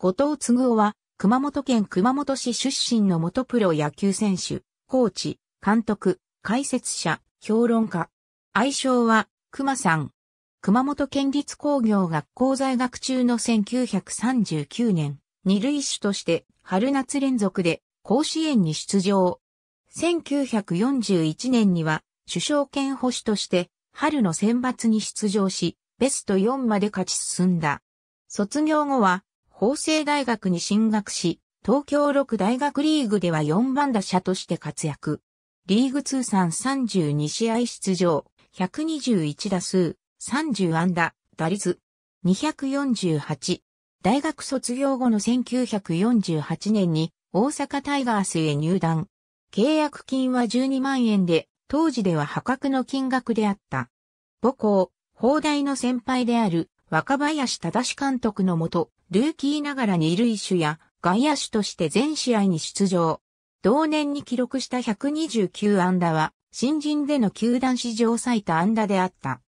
後藤嗣夫は、熊本県熊本市出身の元プロ野球選手、コーチ、監督、解説者、評論家。愛称は、熊さん。熊本県立工業学校在学中の1939年、二塁手として春夏連続で甲子園に出場。1941年には、首相権保守として春の選抜に出場し、ベスト4まで勝ち進んだ。卒業後は、法政大学に進学し、東京六大学リーグでは4番打者として活躍。リーグ通算32試合出場、121打数、30安打、打率、248。大学卒業後の1948年に大阪タイガースへ入団。契約金は12万円で、当時では破格の金額であった。母校、法大の先輩である若林正監督のもと、ルーキーながらに塁手や外野手として全試合に出場。同年に記録した129安打は、新人での球団史上最多安打であった。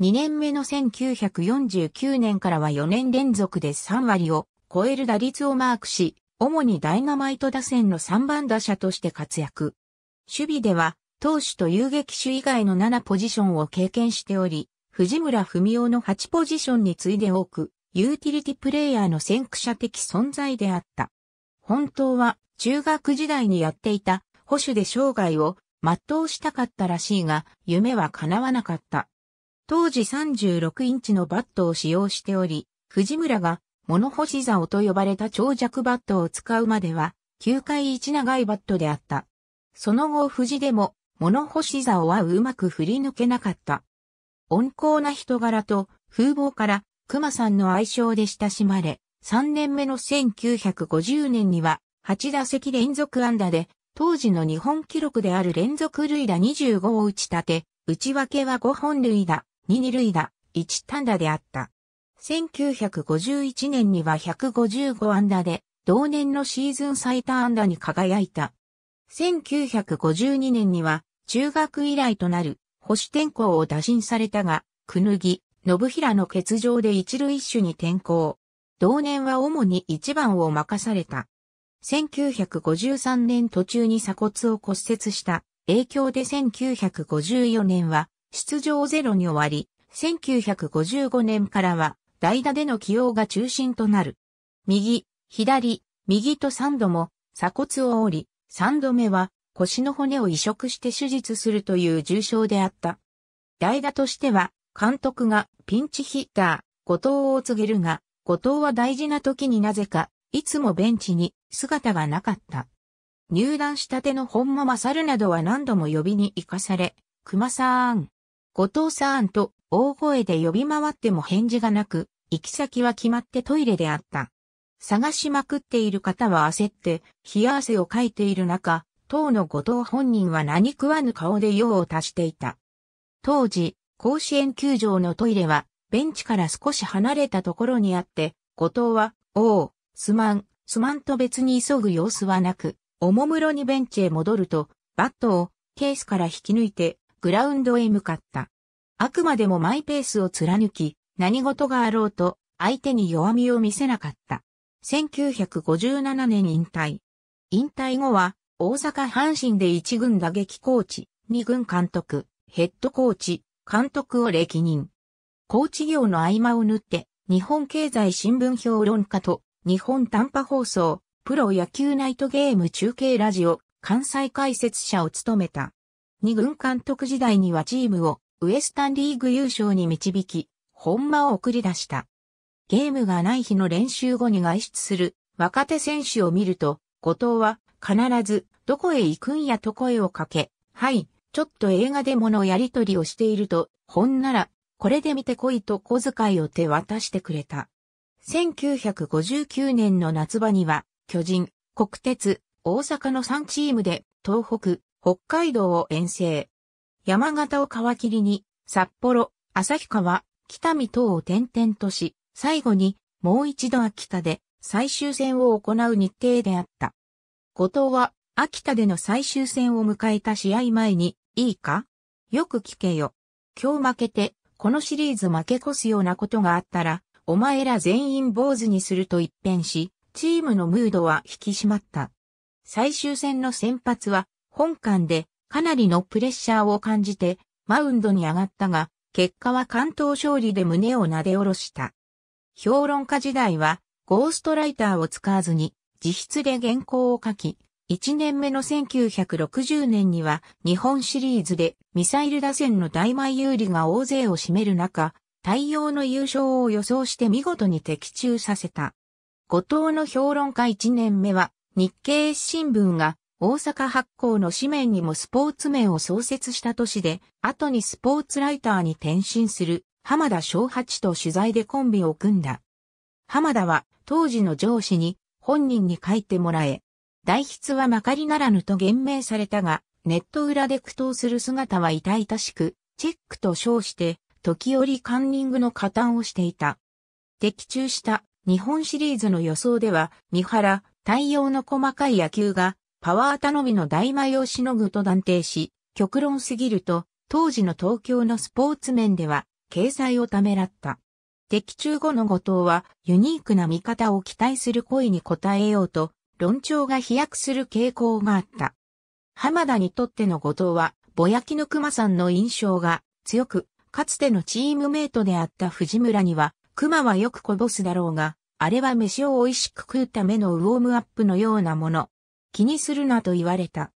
2年目の1949年からは4年連続で3割を超える打率をマークし、主にダイナマイト打線の3番打者として活躍。守備では、投手と遊撃手以外の7ポジションを経験しており、藤村文雄の8ポジションに次いで多く、ユーティリティプレイヤーの先駆者的存在であった。本当は中学時代にやっていた保守で生涯を全うしたかったらしいが、夢は叶わなかった。当時36インチのバットを使用しており、藤村が物干し竿と呼ばれた長尺バットを使うまでは、9回1長いバットであった。その後藤でも物干し竿はうまく振り抜けなかった。温厚な人柄と風貌から、熊さんの愛称で親しまれ、3年目の1950年には、8打席連続安打で、当時の日本記録である連続塁打25を打ち立て、内訳は5本塁打、2二塁打、1単打であった。1951年には155安打で、同年のシーズン最多安打に輝いた。1952年には、中学以来となる保守転校を打診されたが、くぬぎ、信平の欠場で一塁手に転向。同年は主に一番を任された。1953年途中に鎖骨を骨折した影響で1954年は出場ゼロに終わり、1955年からは代打での起用が中心となる。右、左、右と三度も鎖骨を折り、三度目は腰の骨を移植して手術するという重傷であった。代打としては、監督がピンチヒッター、後藤を告げるが、後藤は大事な時になぜか、いつもベンチに姿がなかった。入団したての本間勝などは何度も呼びに行かされ、熊さーん、後藤さーんと大声で呼び回っても返事がなく、行き先は決まってトイレであった。探しまくっている方は焦って、冷や汗をかいている中、当の後藤本人は何食わぬ顔で用を足していた。当時、甲子園球場のトイレは、ベンチから少し離れたところにあって、後藤は、おお、すまん、すまんと別に急ぐ様子はなく、おもむろにベンチへ戻ると、バットをケースから引き抜いて、グラウンドへ向かった。あくまでもマイペースを貫き、何事があろうと、相手に弱みを見せなかった。1957年引退。引退後は、大阪阪神で一軍打撃コーチ、二軍監督、ヘッドコーチ、監督を歴任。コーチ業の合間を縫って、日本経済新聞評論家と、日本短波放送、プロ野球ナイトゲーム中継ラジオ、関西解説者を務めた。二軍監督時代にはチームを、ウエスタンリーグ優勝に導き、本間を送り出した。ゲームがない日の練習後に外出する若手選手を見ると、後藤は必ず、どこへ行くんやと声をかけ、はい、ちょっと映画でものやりとりをしていると、ほんなら、これで見てこいと小遣いを手渡してくれた。1959年の夏場には、巨人、国鉄、大阪の3チームで、東北、北海道を遠征。山形を皮切りに、札幌、旭川、北見等を転々とし、最後に、もう一度秋田で、最終戦を行う日程であった。後藤は、秋田での最終戦を迎えた試合前に、いいかよく聞けよ。今日負けて、このシリーズ負け越すようなことがあったら、お前ら全員坊主にすると一変し、チームのムードは引き締まった。最終戦の先発は、本館でかなりのプレッシャーを感じて、マウンドに上がったが、結果は関東勝利で胸を撫で下ろした。評論家時代は、ゴーストライターを使わずに、自筆で原稿を書き、1年目の1960年には日本シリーズでミサイル打線の大前有利が大勢を占める中、対応の優勝を予想して見事に的中させた。後藤の評論家1年目は日経新聞が大阪発行の紙面にもスポーツ面を創設した年で、後にスポーツライターに転身する浜田昭八と取材でコンビを組んだ。浜田は当時の上司に本人に書いてもらえ、代筆はまかりならぬと言明されたが、ネット裏で苦闘する姿は痛々しく、チェックと称して、時折カンニングの加担をしていた。的中した日本シリーズの予想では、三原、対応の細かい野球が、パワー頼みの大米をしのぐと断定し、極論すぎると、当時の東京のスポーツ面では、掲載をためらった。的中後の後藤はユニークな見方を期待する声に応えようと論調が飛躍する傾向があった。浜田にとっての後藤はぼやきの熊さんの印象が強く、かつてのチームメイトであった藤村には、熊はよくこぼすだろうが、あれは飯を美味しく食うためのウォームアップのようなもの。気にするなと言われた。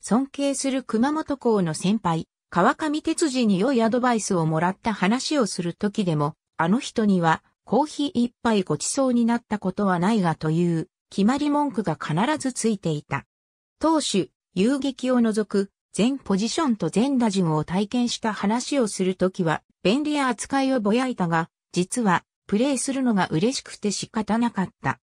尊敬する熊本校の先輩、川上哲二に良いアドバイスをもらった話をする時でも、あの人には、コーヒー一杯ごちそうになったことはないがという、決まり文句が必ずついていた。当主、遊撃を除く、全ポジションと全打順を体験した話をするときは、便利や扱いをぼやいたが、実は、プレイするのが嬉しくて仕方なかった。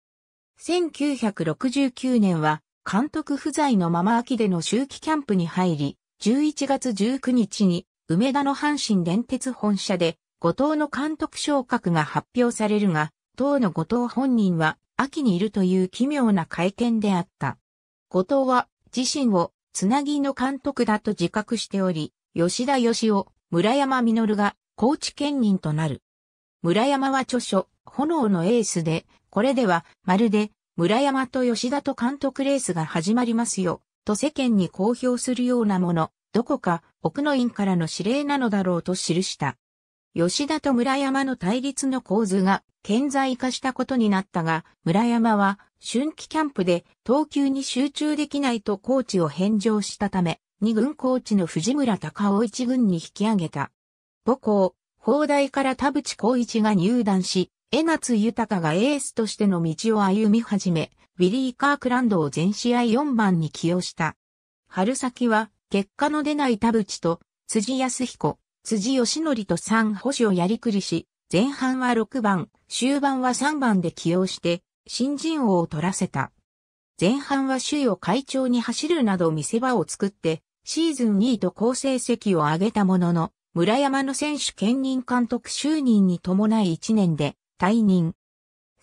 1969年は、監督不在のまま秋での周期キャンプに入り、11月19日に、梅田の阪神電鉄本社で、後藤の監督昇格が発表されるが、当の後藤本人は秋にいるという奇妙な会見であった。後藤は自身をつなぎの監督だと自覚しており、吉田義雄、村山実が高知県人となる。村山は著書、炎のエースで、これではまるで村山と吉田と監督レースが始まりますよ、と世間に公表するようなもの、どこか奥の院からの指令なのだろうと記した。吉田と村山の対立の構図が顕在化したことになったが、村山は春季キャンプで投球に集中できないとコーチを返上したため、二軍コーチの藤村隆夫一軍に引き上げた。母校、砲台から田淵光一が入団し、江夏豊がエースとしての道を歩み始め、ウィリー・カークランドを全試合4番に起用した。春先は、結果の出ない田淵と、辻康彦、辻義則と三星をやりくりし、前半は6番、終盤は3番で起用して、新人王を取らせた。前半は首位を会長に走るなど見せ場を作って、シーズン2位と好成績を上げたものの、村山の選手兼任監督就任に伴い1年で退任。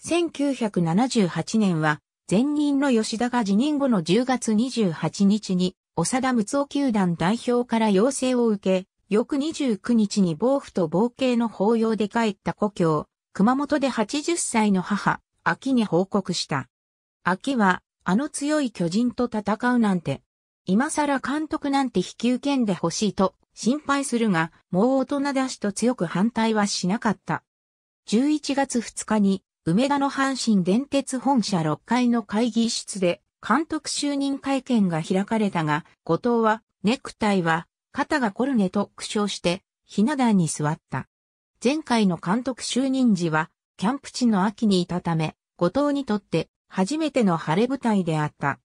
1978年は前任の吉田が辞任後の10月28日に、長田睦夫球団代表から要請を受け、翌29日に暴府と暴慶の法要で帰った故郷、熊本で80歳の母、秋に報告した。秋は、あの強い巨人と戦うなんて、今更監督なんて引き受けんでほしいと心配するが、もう大人だしと強く反対はしなかった。11月2日に、梅田の阪神電鉄本社6階の会議室で、監督就任会見が開かれたが、後藤は、ネクタイは、肩がコルネと苦笑して、ひな壇に座った。前回の監督就任時は、キャンプ地の秋にいたため、後藤にとって初めての晴れ舞台であった。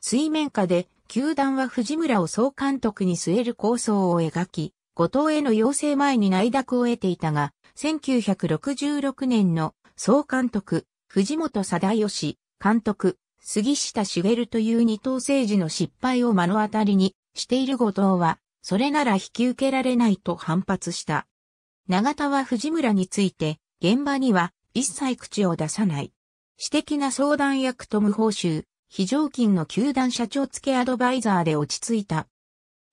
水面下で、球団は藤村を総監督に据える構想を描き、後藤への要請前に内諾を得ていたが、1966年の総監督、藤本貞義、監督、杉下茂という二等政治の失敗を目の当たりにしている後藤は、それなら引き受けられないと反発した。永田は藤村について、現場には一切口を出さない。私的な相談役と無報酬、非常勤の球団社長付アドバイザーで落ち着いた。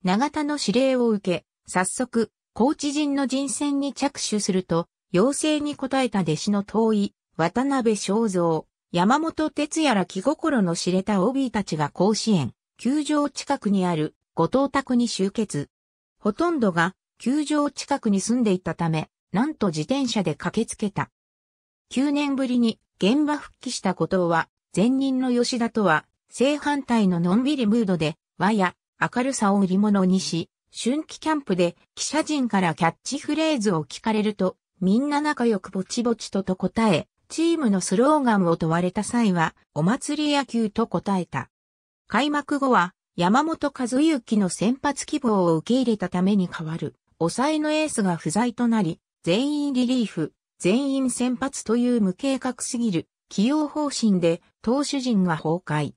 永田の指令を受け、早速、コーチ陣の人選に着手すると、要請に応えた弟子の遠い、渡辺正蔵、山本哲也ら気心の知れた OB たちが甲子園、球場近くにあるご当宅に集結。ほとんどが球場近くに住んでいたため、なんと自転車で駆けつけた。9年ぶりに現場復帰した後藤は、前任の吉田とは、正反対ののんびりムードで、和や明るさを売り物にし、春季キャンプで記者陣からキャッチフレーズを聞かれると、みんな仲良くぼちぼちとと答え、チームのスローガンを問われた際は、お祭り野球と答えた。開幕後は、山本和幸の先発希望を受け入れたために代わる、抑えのエースが不在となり、全員リリーフ、全員先発という無計画すぎる起用方針で投手陣が崩壊。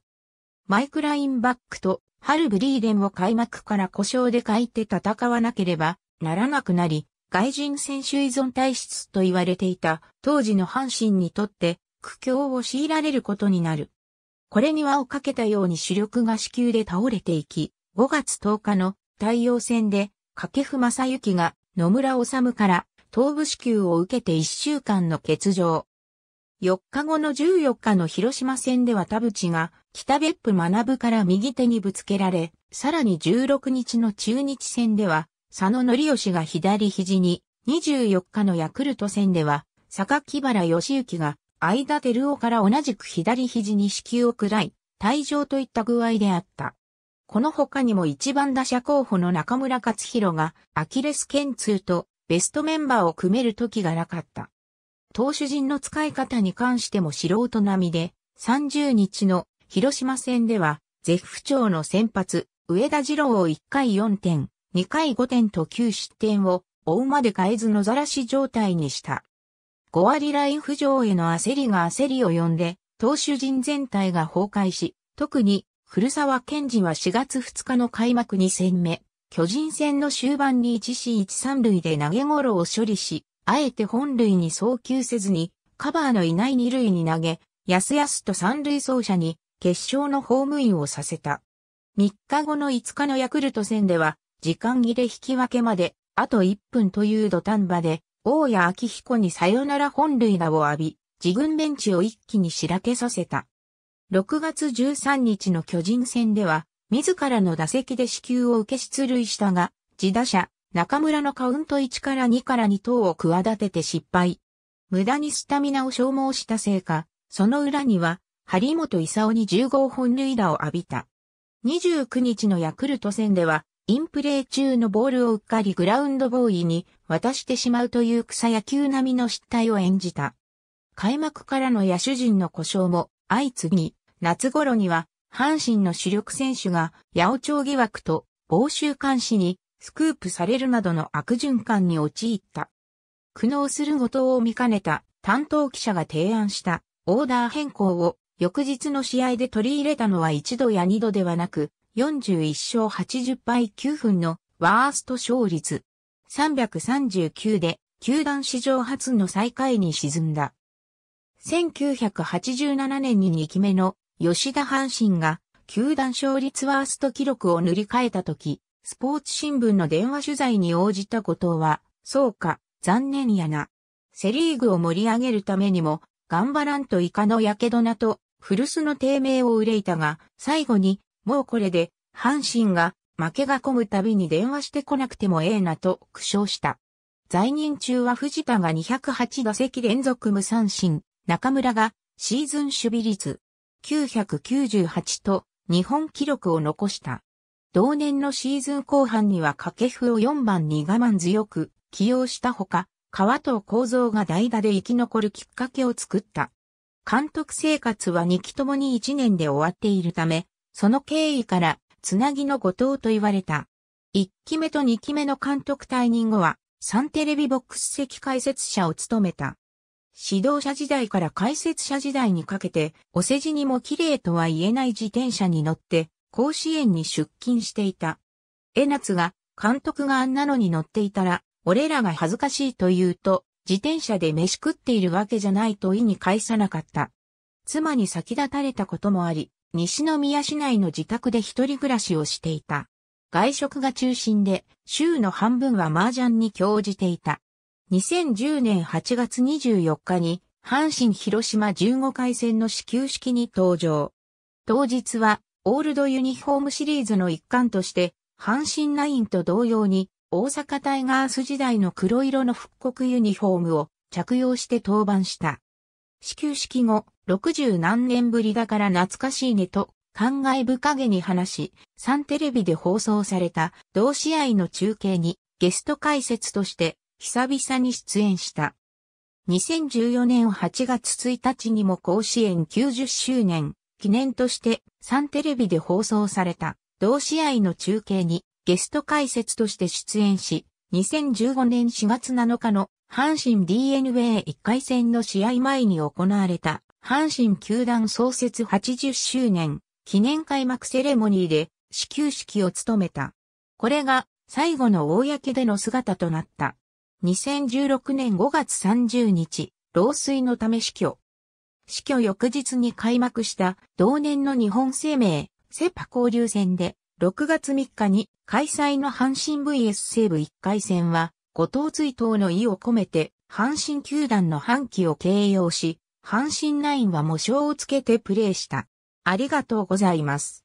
マイクラインバックとハルブリーデンを開幕から故障で書いて戦わなければならなくなり、外人選手依存体質と言われていた当時の阪神にとって苦境を強いられることになる。これに輪をかけたように主力が死給で倒れていき、5月10日の太陽戦で、掛布正幸が野村治から頭部支給を受けて1週間の欠場。4日後の14日の広島戦では田淵が北別府学から右手にぶつけられ、さらに16日の中日戦では佐野則義が左肘に、24日のヤクルト戦では坂木原義行が相田照夫から同じく左肘に支球を喰らい、退場といった具合であった。この他にも一番打者候補の中村克弘がアキレス腱痛とベストメンバーを組める時がなかった。投手陣の使い方に関しても素人並みで、30日の広島戦では、ゼフ長の先発、上田二郎を1回4点、2回5点と9失点を追うまで変えず野ざらし状態にした。5割ライン浮上への焦りが焦りを呼んで、投手陣全体が崩壊し、特に古沢健二は4月2日の開幕2戦目、巨人戦の終盤に 1C13 塁で投げ頃を処理し、あえて本塁に送球せずに、カバーのいない2塁に投げ、やすやすと3塁走者に決勝のホームインをさせた。3日後の5日のヤクルト戦では、時間切れ引き分けまで、あと1分という土壇場で、大谷明彦にさよなら本塁打を浴び、自軍ベンチを一気にしらけさせた。6月13日の巨人戦では、自らの打席で支給を受け出塁したが、自打者、中村のカウント1から2から2等を企てて失敗。無駄にスタミナを消耗したせいか、その裏には、張本勲に1 5号本塁打を浴びた。29日のヤクルト戦では、インプレー中のボールをうっかりグラウンドボーイに渡してしまうという草野球並みの失態を演じた。開幕からの野手陣の故障も相次ぎ、夏頃には阪神の主力選手が八百長疑惑と防臭監視にスクープされるなどの悪循環に陥った。苦悩する後藤を見かねた担当記者が提案したオーダー変更を翌日の試合で取り入れたのは一度や二度ではなく41勝80敗9分のワースト勝率。339で、球団史上初の最下位に沈んだ。1987年に2期目の吉田阪神が球団勝率ワースト記録を塗り替えた時、スポーツ新聞の電話取材に応じたことは、そうか、残念やな。セリーグを盛り上げるためにも、頑張らんとイカのやけどなと、古巣の低迷を憂いたが、最後にもうこれで、阪神が負けが込むたびに電話してこなくてもええなと苦笑した。在任中は藤田が208打席連続無三振、中村がシーズン守備率998と日本記録を残した。同年のシーズン後半には掛布を4番に我慢強く起用したほか、川藤構造が代打で生き残るきっかけを作った。監督生活は2期ともに1年で終わっているため、その経緯から、つなぎの後藤と言われた。1期目と2期目の監督退任後は、三テレビボックス席解説者を務めた。指導者時代から解説者時代にかけて、お世辞にも綺麗とは言えない自転車に乗って、甲子園に出勤していた。江夏が、監督があんなのに乗っていたら、俺らが恥ずかしいと言うと、自転車で飯食っているわけじゃないと意に介さなかった。妻に先立たれたこともあり、西宮市内の自宅で一人暮らしをしていた。外食が中心で、週の半分は麻雀に興じていた。2010年8月24日に、阪神広島15回戦の始球式に登場。当日は、オールドユニフォームシリーズの一環として、阪神ナインと同様に、大阪タイガース時代の黒色の復刻ユニフォームを着用して登板した。始球式後、六十何年ぶりだから懐かしいねと、感慨深げに話し、サンテレビで放送された同試合の中継にゲスト解説として久々に出演した。2014年8月1日にも甲子園90周年記念としてサンテレビで放送された同試合の中継にゲスト解説として出演し、2015年4月7日の阪神 DNA1 回戦の試合前に行われた、阪神球団創設80周年記念開幕セレモニーで始球式を務めた。これが最後の公での姿となった。2016年5月30日、老衰のため死去。死去翌日に開幕した同年の日本生命、セパ交流戦で6月3日に開催の阪神 VS 西武1回戦は後藤追悼の意を込めて、阪神球団の半旗を形容し、阪神ナインは模章をつけてプレーした。ありがとうございます。